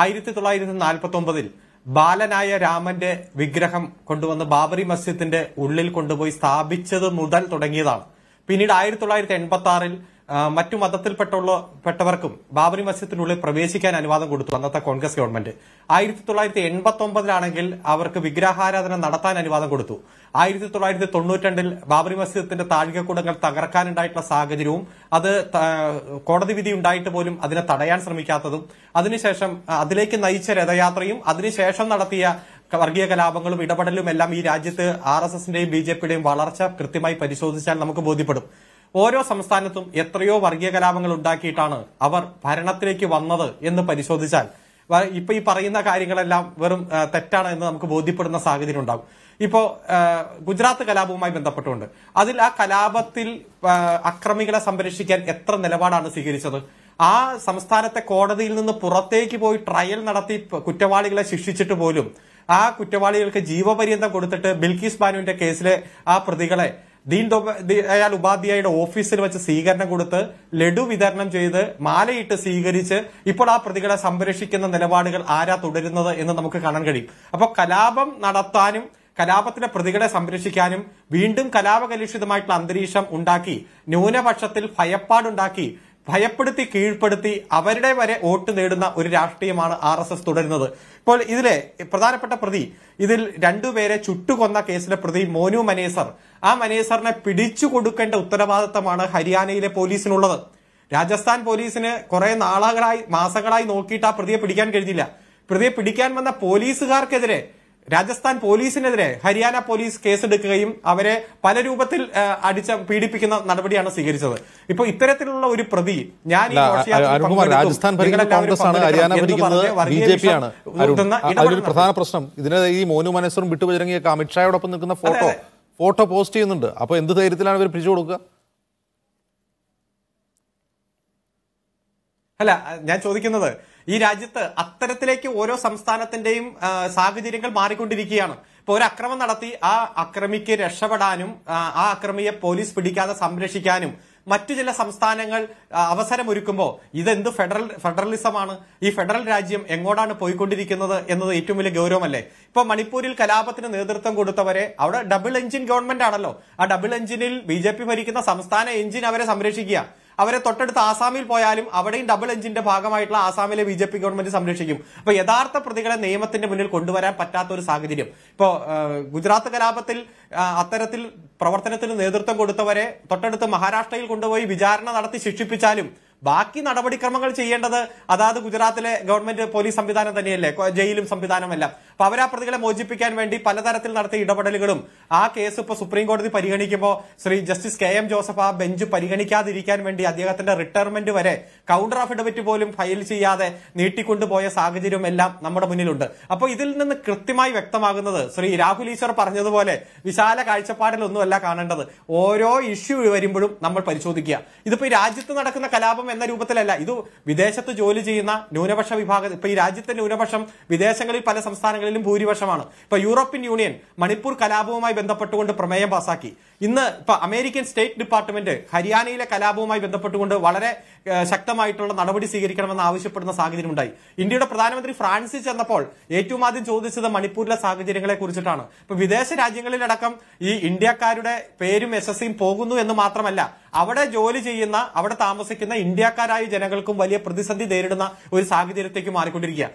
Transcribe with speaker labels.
Speaker 1: ആയിരത്തി തൊള്ളായിരത്തി നാൽപ്പത്തി ഒമ്പതിൽ ബാലനായ രാമന്റെ വിഗ്രഹം കൊണ്ടുവന്ന് ബാബറി മസ്ജിദിന്റെ ഉള്ളിൽ കൊണ്ടുപോയി സ്ഥാപിച്ചത് മുതൽ തുടങ്ങിയതാണ് പിന്നീട് ആയിരത്തി തൊള്ളായിരത്തി എൺപത്തി ആറിൽ മറ്റു മതത്തിൽപ്പെട്ടുള്ള പെട്ടവർക്കും ബാബരി മസ്ജിദിനുള്ളിൽ പ്രവേശിക്കാൻ അനുവാദം കൊടുത്തു അന്നത്തെ കോൺഗ്രസ് ഗവൺമെന്റ് ആയിരത്തി തൊള്ളായിരത്തി എൺപത്തി ഒമ്പതിലാണെങ്കിൽ അവർക്ക് വിഗ്രഹാരാധന നടത്താൻ അനുവാദം കൊടുത്തു ആയിരത്തി തൊള്ളായിരത്തി തൊണ്ണൂറ്റിരണ്ടിൽ ബാബറി മസ്ജിദത്തിന്റെ താഴികക്കൂടങ്ങൾ തകർക്കാനുണ്ടായിട്ടുള്ള സാഹചര്യവും അത് കോടതി വിധി ഉണ്ടായിട്ട് പോലും അതിനെ തടയാൻ ശ്രമിക്കാത്തതും അതിനുശേഷം അതിലേക്ക് നയിച്ച രഥയാത്രയും അതിനുശേഷം നടത്തിയ വർഗീയ കലാപങ്ങളും ഇടപെടലും എല്ലാം ഈ രാജ്യത്ത് ആർ എസ് എസിന്റെയും ബി ജെ പിയുടെയും വളർച്ച കൃത്യമായി പരിശോധിച്ചാൽ നമുക്ക് ബോധ്യപ്പെടും ഓരോ സംസ്ഥാനത്തും എത്രയോ വർഗീയ കലാപങ്ങൾ ഉണ്ടാക്കിയിട്ടാണ് അവർ ഭരണത്തിലേക്ക് വന്നത് എന്ന് പരിശോധിച്ചാൽ ഇപ്പൊ ഈ പറയുന്ന കാര്യങ്ങളെല്ലാം വെറും തെറ്റാണ് എന്ന് നമുക്ക് ബോധ്യപ്പെടുന്ന സാഹചര്യം ഉണ്ടാകും ഇപ്പോ ഗുജറാത്ത് കലാപവുമായി ബന്ധപ്പെട്ടുണ്ട് അതിൽ ആ കലാപത്തിൽ അക്രമികളെ സംരക്ഷിക്കാൻ എത്ര നിലപാടാണ് സ്വീകരിച്ചത് ആ സംസ്ഥാനത്തെ കോടതിയിൽ നിന്ന് പുറത്തേക്ക് പോയി ട്രയൽ നടത്തി കുറ്റവാളികളെ ശിക്ഷിച്ചിട്ട് പോലും ആ കുറ്റവാളികൾക്ക് ജീവപര്യന്തം കൊടുത്തിട്ട് ബിൽക്കീസ് ബാനുവിന്റെ കേസിലെ ആ പ്രതികളെ ദീൻ ദയാൽ ഉപാധ്യായയുടെ ഓഫീസിൽ വെച്ച് സ്വീകരണം കൊടുത്ത് ലഡു വിതരണം ചെയ്ത് മാലയിട്ട് സ്വീകരിച്ച് ഇപ്പോൾ ആ പ്രതികളെ സംരക്ഷിക്കുന്ന നിലപാടുകൾ ആരാ തുടരുന്നത് എന്ന് നമുക്ക് കാണാൻ കഴിയും അപ്പോൾ കലാപം നടത്താനും കലാപത്തിലെ പ്രതികളെ സംരക്ഷിക്കാനും വീണ്ടും കലാപകലുഷിതമായിട്ടുള്ള അന്തരീക്ഷം ഉണ്ടാക്കി ന്യൂനപക്ഷത്തിൽ ഭയപ്പാടുണ്ടാക്കി ഭയപ്പെടുത്തി കീഴ്പ്പെടുത്തി അവരുടെ വരെ വോട്ട് നേടുന്ന ഒരു രാഷ്ട്രീയമാണ് ആർ എസ് എസ് തുടരുന്നത് ഇപ്പോൾ ഇതിലെ പ്രധാനപ്പെട്ട പ്രതി ഇതിൽ രണ്ടുപേരെ ചുട്ടുകൊന്ന കേസിലെ പ്രതി മോനു മനേസർ ആ മനേസറിനെ പിടിച്ചു കൊടുക്കേണ്ട ഉത്തരവാദിത്തമാണ് ഹരിയാനയിലെ പോലീസിനുള്ളത് രാജസ്ഥാൻ പോലീസിന് കുറെ നാളുകളായി മാസങ്ങളായി നോക്കിയിട്ട് ആ പ്രതിയെ പിടിക്കാൻ കഴിഞ്ഞില്ല പ്രതിയെ പിടിക്കാൻ വന്ന പോലീസുകാർക്കെതിരെ രാജസ്ഥാൻ പോലീസിനെതിരെ ഹരിയാന പോലീസ് കേസെടുക്കുകയും അവരെ പല രൂപത്തിൽ അടിച്ച പീഡിപ്പിക്കുന്ന നടപടിയാണ് സ്വീകരിച്ചത് ഇപ്പൊ ഇത്തരത്തിലുള്ള ഒരു പ്രതി ഞാൻ രാജസ്ഥാൻ പ്രധാന പ്രശ്നം ഇതിനെ ഈ മോനു മനസ്സറും വിട്ടുപചരങ്ങിയൊക്കെ അമിത്ഷായോടൊപ്പം നിൽക്കുന്ന ഫോട്ടോ ഫോട്ടോ പോസ്റ്റ് ചെയ്യുന്നുണ്ട് അപ്പൊ എന്ത് ധൈര്യത്തിലാണ് ഇവർ പിരിച്ചു കൊടുക്കുക അല്ല ഞാൻ ചോദിക്കുന്നത് ഈ രാജ്യത്ത് അത്തരത്തിലേക്ക് ഓരോ സംസ്ഥാനത്തിന്റെയും സാഹചര്യങ്ങൾ മാറിക്കൊണ്ടിരിക്കുകയാണ് ഇപ്പൊ ഒരു അക്രമം നടത്തി ആ അക്രമിക്ക് രക്ഷപ്പെടാനും ആ അക്രമിയെ പോലീസ് പിടിക്കാതെ സംരക്ഷിക്കാനും മറ്റു ചില സംസ്ഥാനങ്ങൾ അവസരമൊരുക്കുമ്പോൾ ഇതെന്ത് ഫെഡറൽ ഫെഡറലിസമാണ് ഈ ഫെഡറൽ രാജ്യം എങ്ങോട്ടാണ് പോയിക്കൊണ്ടിരിക്കുന്നത് എന്നത് ഏറ്റവും വലിയ ഗൗരവമല്ലേ ഇപ്പൊ മണിപ്പൂരിൽ കലാപത്തിന് നേതൃത്വം കൊടുത്തവരെ അവിടെ ഡബിൾ എഞ്ചിൻ ഗവൺമെന്റ് ആണല്ലോ ആ ഡബിൾ എഞ്ചിനിൽ ബി ഭരിക്കുന്ന സംസ്ഥാന എഞ്ചിൻ അവരെ സംരക്ഷിക്കുക അവരെ തൊട്ടടുത്ത് ആസാമിൽ പോയാലും അവിടെയും ഡബിൾ എഞ്ചിന്റെ ഭാഗമായിട്ടുള്ള ആസാമിലെ ബി ഗവൺമെന്റ് സംരക്ഷിക്കും അപ്പൊ യഥാർത്ഥ പ്രതികളെ നിയമത്തിന്റെ മുന്നിൽ കൊണ്ടുവരാൻ പറ്റാത്ത ഒരു സാഹചര്യം ഇപ്പോ ഗുജറാത്ത് കലാപത്തിൽ അത്തരത്തിൽ പ്രവർത്തനത്തിന് നേതൃത്വം കൊടുത്തവരെ തൊട്ടടുത്ത് മഹാരാഷ്ട്രയിൽ കൊണ്ടുപോയി വിചാരണ നടത്തി ശിക്ഷിപ്പിച്ചാലും ബാക്കി നടപടിക്രമങ്ങൾ ചെയ്യേണ്ടത് അതാത് ഗുജറാത്തിലെ ഗവൺമെന്റ് പോലീസ് സംവിധാനം തന്നെയല്ലേ ജയിലും സംവിധാനമെല്ലാം അപ്പൊ അവർ ആ പ്രതികളെ മോചിപ്പിക്കാൻ വേണ്ടി പലതരത്തിൽ നടത്തിയ ഇടപെടലുകളും ആ കേസ് ഇപ്പൊ സുപ്രീം കോടതി പരിഗണിക്കുമ്പോൾ Shri justice K M Joseph ആ ബെഞ്ച് പരിഗണിക്കാതിരിക്കാൻ വേണ്ടി അദ്ദേഹത്തിന്റെ റിട്ടയർമെന്റ് വരെ കൗണ്ടർ അഫിഡവിറ്റ് പോലും ഫയൽ ചെയ്യാതെ നീട്ടിക്കൊണ്ടുപോയ സാഹചര്യം എല്ലാം നമ്മുടെ മുന്നിലുണ്ട് അപ്പോൾ ഇതിൽ നിന്ന് കൃത്യമായി വ്യക്തമാകുന്നത് ശ്രീ രാഹുൽ ഈശ്വർ പറഞ്ഞതുപോലെ വിശാല കാഴ്ചപ്പാടിലൊന്നുമല്ല കാണേണ്ടത് ഓരോ ഇഷ്യൂ വരുമ്പോഴും നമ്മൾ പരിശോധിക്കുക ഇതിപ്പോ രാജ്യത്ത് നടക്കുന്ന കലാപം എന്ന രൂപത്തിലല്ല ഇത് വിദേശത്ത് ജോലി ചെയ്യുന്ന ന്യൂനപക്ഷ വിഭാഗം ഇപ്പൊ ഈ രാജ്യത്തെ ന്യൂനപക്ഷം വിദേശങ്ങളിൽ പല സംസ്ഥാനങ്ങളിലും ഭൂരിപക്ഷമാണ് ഇപ്പൊ യൂറോപ്യൻ യൂണിയൻ മണിപ്പൂർ കലാപവുമായി ബന്ധപ്പെട്ടുകൊണ്ട് പ്രമേയം പാസാക്കി ഇന്ന് ഇപ്പൊ അമേരിക്കൻ സ്റ്റേറ്റ് ഡിപ്പാർട്ട്മെന്റ് ഹരിയാനയിലെ കലാപവുമായി ബന്ധപ്പെട്ടുകൊണ്ട് വളരെ ശക്തമായിട്ടുള്ള നടപടി സ്വീകരിക്കണമെന്ന് ആവശ്യപ്പെടുന്ന സാഹചര്യം ഉണ്ടായി ഇന്ത്യയുടെ പ്രധാനമന്ത്രി ഫ്രാൻസിൽ ചെന്നപ്പോൾ ഏറ്റവും ആദ്യം ചോദിച്ചത് മണിപ്പൂരിലെ സാഹചര്യങ്ങളെ കുറിച്ചിട്ടാണ് ഇപ്പൊ വിദേശ രാജ്യങ്ങളിലടക്കം ഈ ഇന്ത്യക്കാരുടെ പേരും യശസ്സും പോകുന്നു എന്ന് മാത്രമല്ല അവിടെ ജോലി ചെയ്യുന്ന അവിടെ താമസിക്കുന്ന ഇന്ത്യക്കാരായ ജനങ്ങൾക്കും വലിയ പ്രതിസന്ധി നേരിടുന്ന ഒരു സാഹചര്യത്തേക്ക് മാറിക്കൊണ്ടിരിക്കുക